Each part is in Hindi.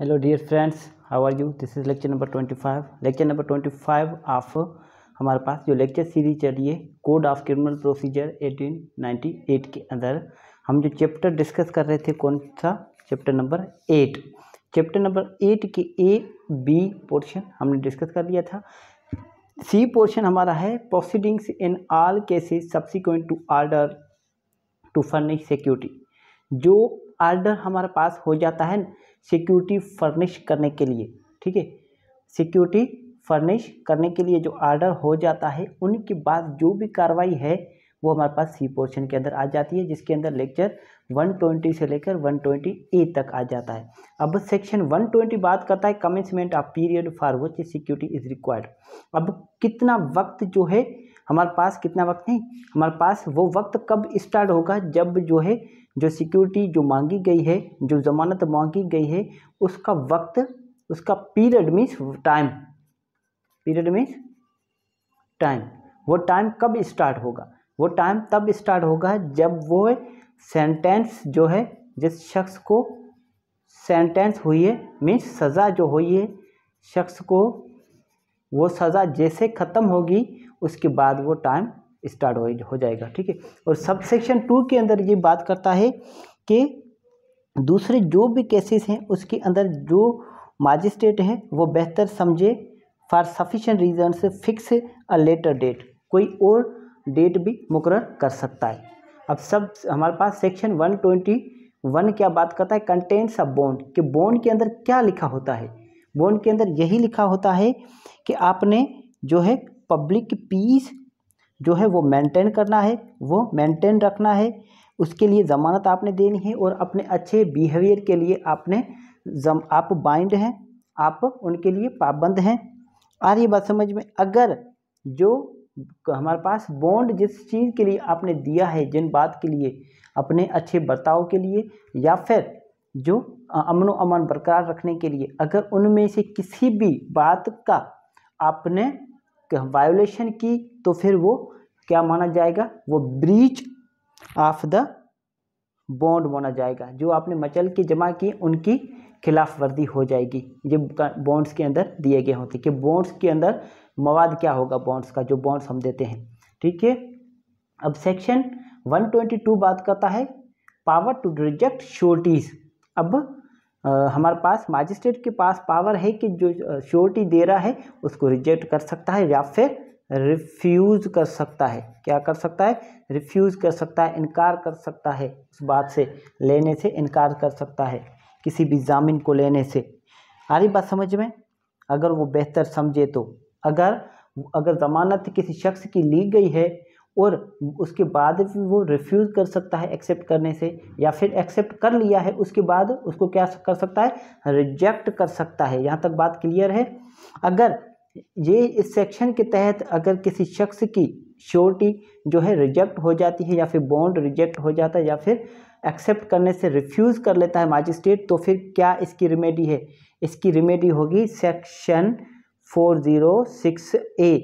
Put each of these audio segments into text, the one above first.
hello dear friends how are you this is lecture number twenty five lecture number twenty five of हमारे पास जो लेक्चर सीरीज चल रही है code of criminal procedure eighteen ninety eight के अंदर हम जो चैप्टर डिस्कस कर रहे थे कौन सा chapter number eight chapter number eight के ए बी पोर्शन हमने डिस्कस कर लिया था सी पोर्शन हमारा है proceedings in all cases subsequent to order to furnish security जो आर्डर हमारे पास हो जाता है सिक्योरिटी फर्निश करने के लिए ठीक है सिक्योरिटी फर्निश करने के लिए जो आर्डर हो जाता है उनके बाद जो भी कार्रवाई है वो हमारे पास सी पोर्शन के अंदर आ जाती है जिसके अंदर लेक्चर 120 से लेकर 120 ए तक आ जाता है अब सेक्शन 120 बात करता है commencement of period for which security is required अब कितना वक्त जो है हमारे पास कितना वक्त है हमारे पास वो वक्त कब स्टार्ट होगा जब जो है जो सिक्योरिटी जो मांगी गई है जो ज़मानत मांगी गई है उसका वक्त उसका period means time period means time वो टाइम कब स्टार्ट होगा वो टाइम तब स्टार्ट होगा जब वो सेंटेंस जो है जिस शख्स को सेंटेंस हुई है मीन्स सज़ा जो हुई है शख्स को वो सज़ा जैसे ख़त्म होगी उसके बाद वो टाइम स्टार्ट हो, हो जाएगा ठीक है और सब सेक्शन टू के अंदर ये बात करता है कि दूसरे जो भी केसेस हैं उसके अंदर जो मजिस्ट्रेट हैं वो बेहतर समझे फॉर सफिशेंट रीजन से फिक्स अ लेटर डेट कोई और डेट भी मुकर कर सकता है अब सब हमारे पास सेक्शन वन ट्वेंटी वन क्या बात करता है कंटेंट्स ऑफ बॉन्ड कि बॉन्ड के अंदर क्या लिखा होता है बॉन्ड के अंदर यही लिखा होता है कि आपने जो है पब्लिक पीस जो है वो मेंटेन करना है वो मेंटेन रखना है उसके लिए ज़मानत आपने देनी है और अपने अच्छे बिहेवियर के लिए आपने जम आप बाइंड हैं आप उनके लिए पाबंद हैं आ रही बात समझ में अगर जो हमारे पास बॉन्ड जिस चीज़ के लिए आपने दिया है जिन बात के लिए अपने अच्छे बर्ताव के लिए या फिर जो अमन अमन बरकरार रखने के लिए अगर उनमें से किसी भी बात का आपने वायोलेशन की तो फिर वो क्या माना जाएगा वो ब्रीच ऑफ द बॉन्ड माना जाएगा जो आपने मचल की जमा की उनकी खिलाफ वर्दी हो जाएगी ये बॉन्ड्स के अंदर दिए गए होते कि बॉन्ड्स के अंदर मवाद क्या होगा बॉन्ड्स का जो बॉन्ड्स हम देते हैं ठीक है अब सेक्शन 122 बात करता है पावर टू रिजेक्ट श्योरिटीज़ अब हमारे पास मजिस्ट्रेट के पास पावर है कि जो श्योरिटी दे रहा है उसको रिजेक्ट कर सकता है या फिर रिफ्यूज़ कर सकता है क्या कर सकता है रिफ्यूज़ कर सकता है इनकार कर सकता है उस बात से लेने से इनकार कर सकता है किसी भी जामिन को लेने से आ रही बात समझ में अगर वो बेहतर समझे तो अगर अगर ज़मानत किसी शख्स की ली गई है और उसके बाद भी वो रिफ्यूज़ कर सकता है एक्सेप्ट करने से या फिर एक्सेप्ट कर लिया है उसके बाद उसको क्या कर सकता है रिजेक्ट कर सकता है यहाँ तक बात क्लियर है अगर ये इस सेक्शन के तहत अगर किसी शख्स की श्योरिटी जो है रिजेक्ट हो जाती है या फिर बॉन्ड रिजेक्ट हो जाता है या फिर एक्सेप्ट करने से रिफ्यूज़ कर लेता है माजिस्ट्रेट तो फिर क्या इसकी रिमेडी है इसकी रिमेडी होगी section four zero six A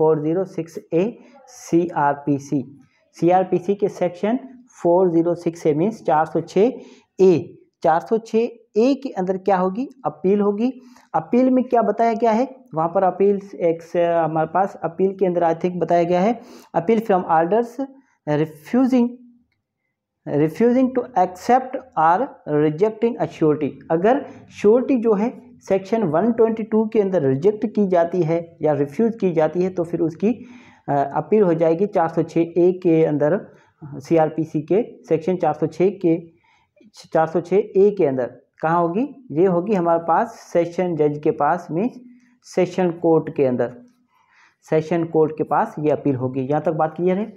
four zero six A C R P C C R P C के section four zero six A means चार सौ छः ए चार सौ छः ए के अंदर क्या होगी अपील होगी अपील में क्या बताया गया है वहाँ पर अपील एक हमारे पास अपील के अंदर आई थिंक बताया गया है appeal from orders refusing refusing to accept or rejecting a surety अगर श्योरिटी जो है सेक्शन 122 के अंदर रिजेक्ट की जाती है या रिफ्यूज़ की जाती है तो फिर उसकी अपील हो जाएगी 406 ए के अंदर सीआरपीसी के सेक्शन 406 के 406 ए के अंदर कहाँ होगी ये होगी हमारे पास सेशन जज के पास मीन्स सेशन कोर्ट के अंदर सेशन कोर्ट के पास ये अपील होगी यहाँ तक बात क्लियर है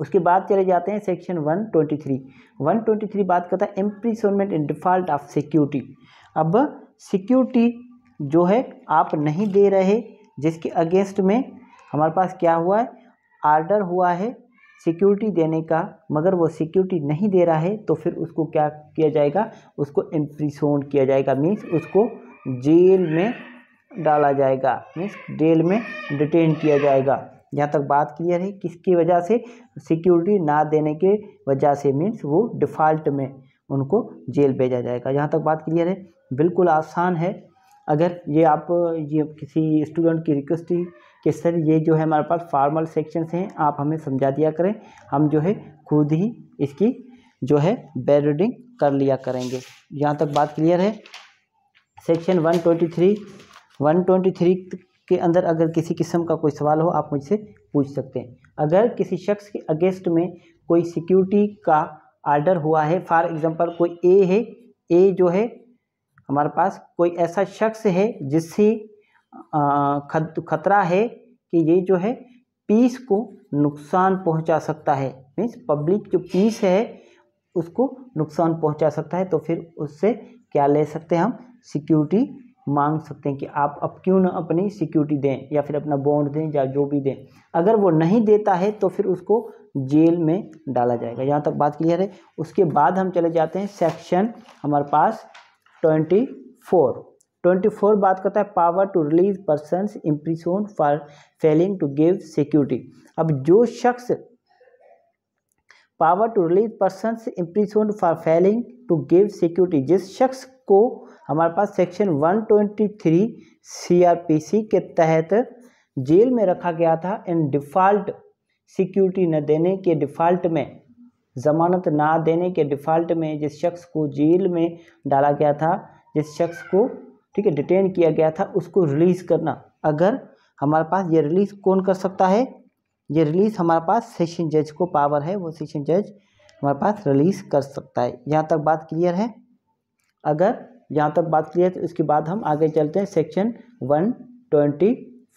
उसके बाद चले जाते हैं सेक्शन 123 123 बात करता है imprisonment in default of security अब सिक्योरिटी जो है आप नहीं दे रहे जिसके अगेंस्ट में हमारे पास क्या हुआ है आर्डर हुआ है सिक्योरिटी देने का मगर वो सिक्योरिटी नहीं दे रहा है तो फिर उसको क्या किया जाएगा उसको इम्प्रिसोन किया जाएगा मीन्स उसको जेल में डाला जाएगा मीन्स जेल में डिटेन किया जाएगा यहाँ तक बात क्लियर है किसकी वजह से सिक्योरिटी ना देने के वजह से मीन्स वो डिफ़ॉल्ट में उनको जेल भेजा जाएगा यहाँ तक बात क्लियर है बिल्कुल आसान है अगर ये आप ये किसी स्टूडेंट की रिक्वेस्ट थी कि सर ये जो है हमारे पास फार्मल से हैं आप हमें समझा दिया करें हम जो है खुद ही इसकी जो है बैर रीडिंग कर लिया करेंगे यहाँ तक बात क्लियर है सेक्शन 123 123 के अंदर अगर किसी किस्म का कोई सवाल हो आप मुझसे पूछ सकते हैं अगर किसी शख्स के अगेंस्ट में कोई सिक्योरिटी का आर्डर हुआ है फॉर एग्जांपल कोई ए है ए जो है हमारे पास कोई ऐसा शख्स है जिससे खतरा है कि ये जो है पीस को नुकसान पहुंचा सकता है मीन्स पब्लिक जो पीस है उसको नुकसान पहुंचा सकता है तो फिर उससे क्या ले सकते हैं हम सिक्योरिटी मांग सकते हैं कि आप अब क्यों ना अपनी सिक्योरिटी दें या फिर अपना बॉन्ड दें या जो भी दें अगर वो नहीं देता है तो फिर उसको जेल में डाला जाएगा यहाँ तक बात क्लियर है उसके बाद हम चले जाते हैं सेक्शन हमारे पास ट्वेंटी फोर ट्वेंटी फोर बात करता है power to release person imprison for failing to give security अब जो शख्स power to release person imprisoned for failing to give security जिस शख्स को हमारे पास सेक्शन 123 सी के तहत जेल में रखा गया था इन डिफ़ॉल्ट सिक्योरिटी न देने के डिफ़ॉल्ट में जमानत ना देने के डिफ़ॉल्ट में जिस शख्स को जेल में डाला गया था जिस शख्स को ठीक है डिटेन किया गया था उसको रिलीज़ करना अगर हमारे पास ये रिलीज़ कौन कर सकता है ये रिलीज़ हमारे पास सेशन जज को पावर है वो सेशन जज हमारे पास रिलीज़ कर सकता है यहाँ तक बात क्लियर है अगर यहाँ तक बात क्लियर है तो इसके बाद हम आगे चलते हैं section one twenty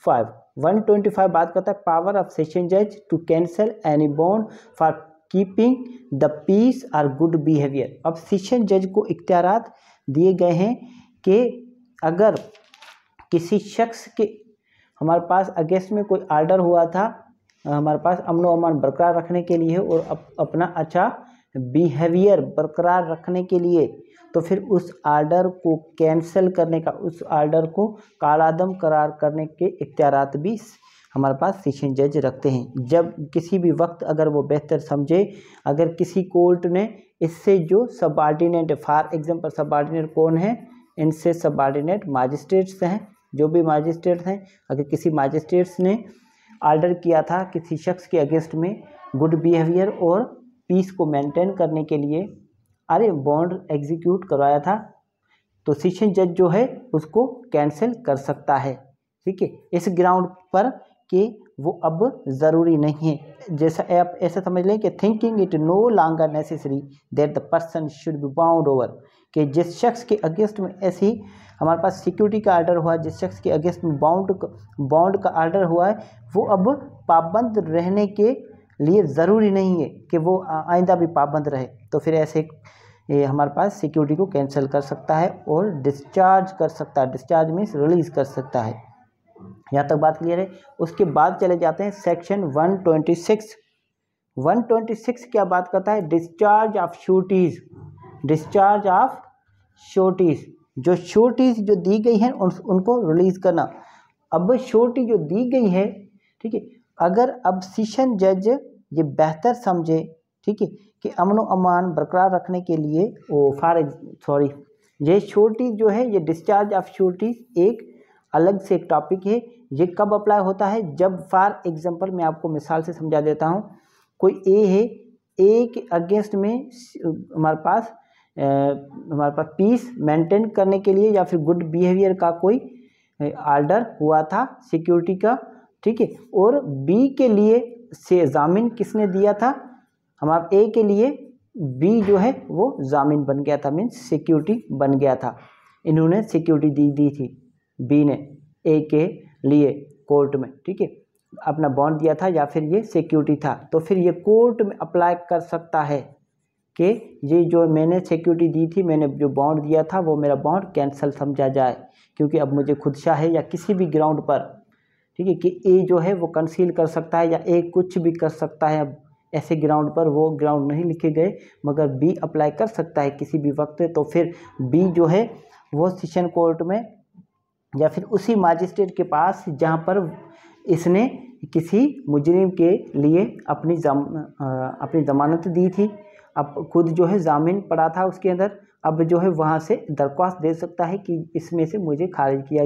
five one twenty five बात करता है पावर ऑफ सेशन जज to cancel any bond for keeping the peace और गुड बिहेवियर अब सेशन जज को इख्तियार दिए गए हैं कि अगर किसी शख्स के हमारे पास अगेंस्ट में कोई आर्डर हुआ था हमारे पास अमन अमान बरकरार रखने के लिए और अप, अपना अच्छा बिहेवियर बरकरार रखने के लिए तो फिर उस आर्डर को कैंसिल करने का उस आर्डर को कालादम करार करने के इख्तियार भी हमारे पास सेशन जज रखते हैं जब किसी भी वक्त अगर वो बेहतर समझे अगर किसी कोर्ट ने इससे जो फार फॉर एग्जांपल आर्डिनेट कौन है इनसे आर्डिनेट मजिस्ट्रेट्स हैं जो भी मजिस्ट्रेट्स हैं अगर किसी मजिस्ट्रेट्स ने आर्डर किया था किसी शख्स के अगेंस्ट में गुड बिहेवियर और पीस को मेंटेन करने के लिए अरे बॉन्ड एग्जीक्यूट करवाया था तो सेशन जज जो है उसको कैंसिल कर सकता है ठीक है इस ग्राउंड पर कि वो अब ज़रूरी नहीं है जैसा आप ऐसा समझ लें कि thinking it no longer necessary that the person should be bound over कि जिस शख्स के अगेंस्ट में ऐसी हमारे पास सिक्योरिटी का आर्डर हुआ जिस शख्स के अगेंस्ट में बाउंड बाउंड का आर्डर हुआ है वो अब पाबंद रहने के लिए ज़रूरी नहीं है कि वो आइंदा भी पाबंद रहे तो फिर ऐसे ये हमारे पास सिक्योरिटी को कैंसिल कर सकता है और डिस्चार्ज कर सकता है डिस्चार्ज मीन्स रिलीज़ कर सकता है यहाँ तक बात क्लियर है उसके बाद चले जाते हैं सेक्शन 126 126 क्या बात करता है discharge of sureties discharge of sureties जो श्योरिटीज़ जो दी गई हैं उन, उनको रिलीज़ करना अब श्योरिटी जो दी गई है ठीक है अगर अब सीशन जज ये बेहतर समझे ठीक है कि अमन अमान बरकरार रखने के लिए वो फार सॉरी ये श्योरिटी जो है ये डिस्चार्ज ऑफ श्योरिटीज़ एक अलग से एक टॉपिक है ये कब अप्लाई होता है जब फॉर एग्जांपल मैं आपको मिसाल से समझा देता हूँ कोई ए है ए के अगेंस्ट में हमारे पास हमारे पास पीस मेंटेन करने के लिए या फिर गुड बिहेवियर का कोई आर्डर हुआ था सिक्योरिटी का ठीक है और बी के लिए से जामिन किसने दिया था हमारे ए के लिए बी जो है वो जामिन बन गया था मीन्स सिक्योरिटी बन गया था इन्होंने सिक्योरिटी दी दी थी बी ने ए के लिए कोर्ट में ठीक है अपना बॉन्ड दिया था या फिर ये सिक्योरिटी था तो फिर ये कोर्ट में अप्लाई कर सकता है कि ये जो मैंने सिक्योरिटी दी थी मैंने जो बॉन्ड दिया था वो मेरा बॉन्ड कैंसिल समझा जाए क्योंकि अब मुझे खुदशा है या किसी भी ग्राउंड पर ठीक है कि ए जो है वो कंसील कर सकता है या ए कुछ भी कर सकता है अब ऐसे ग्राउंड पर वो ग्राउंड नहीं लिखे गए मगर बी अप्लाई कर सकता है किसी भी वक्त तो फिर बी जो है वो सेशन कोर्ट में या फिर उसी मजिस्ट्रेट के पास जहाँ पर इसने किसी मुजरिम के लिए अपनी जम, आ, अपनी जमानत दी थी अब खुद जो है जामीन पड़ा था उसके अंदर अब जो है वहाँ से दरख्वास्त दे सकता है कि इसमें से मुझे खारिज किया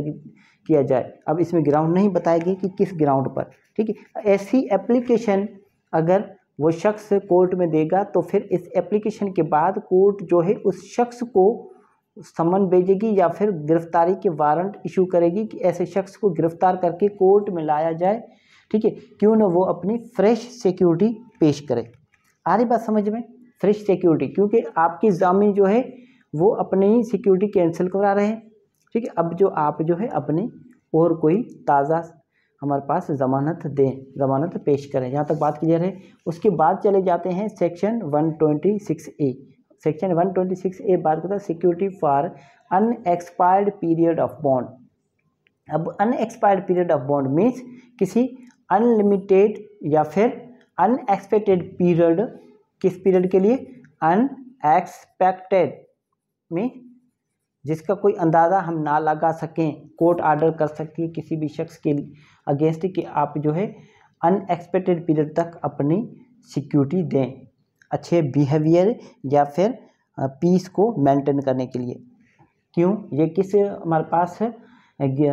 किया जाए अब इसमें ग्राउंड नहीं बताएगी कि किस ग्राउंड पर ठीक है ऐसी एप्लीकेशन अगर वो शख्स कोर्ट में देगा तो फिर इस एप्लीकेशन के बाद कोर्ट जो है उस शख्स को समन भेजेगी या फिर गिरफ्तारी के वारंट इशू करेगी कि ऐसे शख्स को गिरफ्तार करके कोर्ट में लाया जाए ठीक है क्यों ना वो अपनी फ्रेश सिक्योरिटी पेश करे आ रही बात समझ में फ्रेश सिक्योरिटी क्योंकि आपकी जामिन जो है वो अपने ही सिक्योरिटी कैंसिल करा रहे हैं ठीक है अब जो आप जो है अपने और कोई ताज़ा हमारे पास ज़मानत दें ज़मानत पेश करें जहाँ तक बात रही है उसके बाद चले जाते हैं सेक्शन 126 ए सेक्शन 126 ए बात करता है security for unexpired period of bond अब unexpired period of bond means किसी अनलिमिटेड या फिर अनएक्सपेक्टेड पीरियड किस पीरियड के लिए अनएक्सपेक्टेड में जिसका कोई अंदाज़ा हम ना लगा सकें कोर्ट आर्डर कर सकती है किसी भी शख्स के अगेंस्ट कि आप जो है अनएक्सपेक्टेड पीरियड तक अपनी सिक्योरिटी दें अच्छे बिहेवियर या फिर पीस को मेंटेन करने के लिए क्यों ये किस हमारे पास है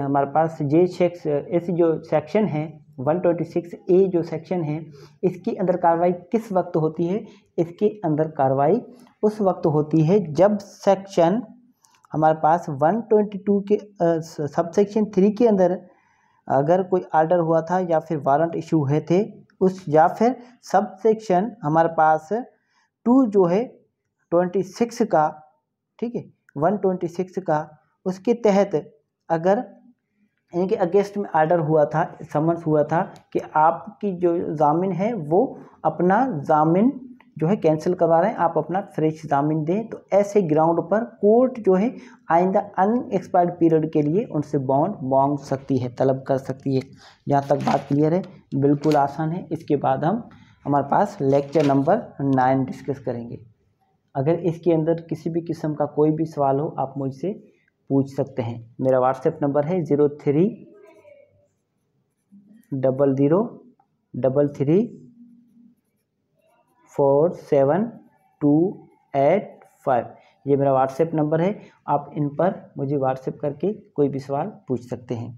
हमारे पास ये शख्स ऐसी जो सेक्शन है 126 ए जो सेक्शन है इसके अंदर कार्रवाई किस वक्त होती है इसके अंदर कार्रवाई उस वक्त होती है जब सेक्शन हमारे पास 122 के सब सेक्शन थ्री के अंदर अगर कोई आर्डर हुआ था या फिर वारंट इशू हुए थे उस या फिर सब सेक्शन हमारे पास टू जो है ट्वेंटी सिक्स का ठीक है वन ट्वेंटी सिक्स का उसके तहत अगर इनके अगेंस्ट में आर्डर हुआ था समन्स हुआ था कि आपकी जो जामिन है वो अपना जामिन जो है कैंसिल करवा रहे हैं आप अपना फ्रेश जामिन दें तो ऐसे ग्राउंड पर कोर्ट जो है आइंदा अनएक्सपायर्ड पीरियड के लिए उनसे बॉन्ड मांग सकती है तलब कर सकती है यहाँ तक बात क्लियर है बिल्कुल आसान है इसके बाद हम हमारे पास लेक्चर नंबर नाइन डिस्कस करेंगे अगर इसके अंदर किसी भी किस्म का कोई भी सवाल हो आप मुझसे पूछ सकते हैं मेरा व्हाट्सएप नंबर है zero three double zero double three four seven two eight five ये मेरा व्हाट्सएप नंबर है आप इन पर मुझे व्हाट्सएप करके कोई भी सवाल पूछ सकते हैं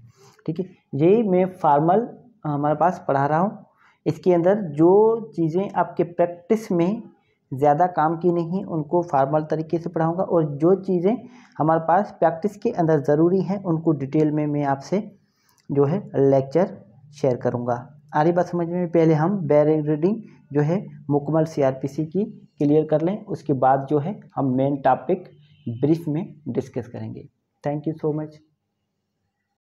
ठीक है ये मैं फार्मल हमारे पास पढ़ा रहा हूँ इसके अंदर जो चीज़ें आपके प्रैक्टिस में ज़्यादा काम की नहीं है उनको फार्मल तरीके से पढ़ाऊँगा और जो चीज़ें हमारे पास प्रैक्टिस के अंदर ज़रूरी हैं उनको डिटेल में मैं आपसे जो है लेक्चर शेयर करूँगा आ रही बात समझ में पहले हम बैरिंग रीडिंग जो है मुकमल सीआरपीसी की क्लियर कर लें उसके बाद जो है हम मेन टॉपिक ब्रीफ में डिस्कस करेंगे थैंक यू सो मच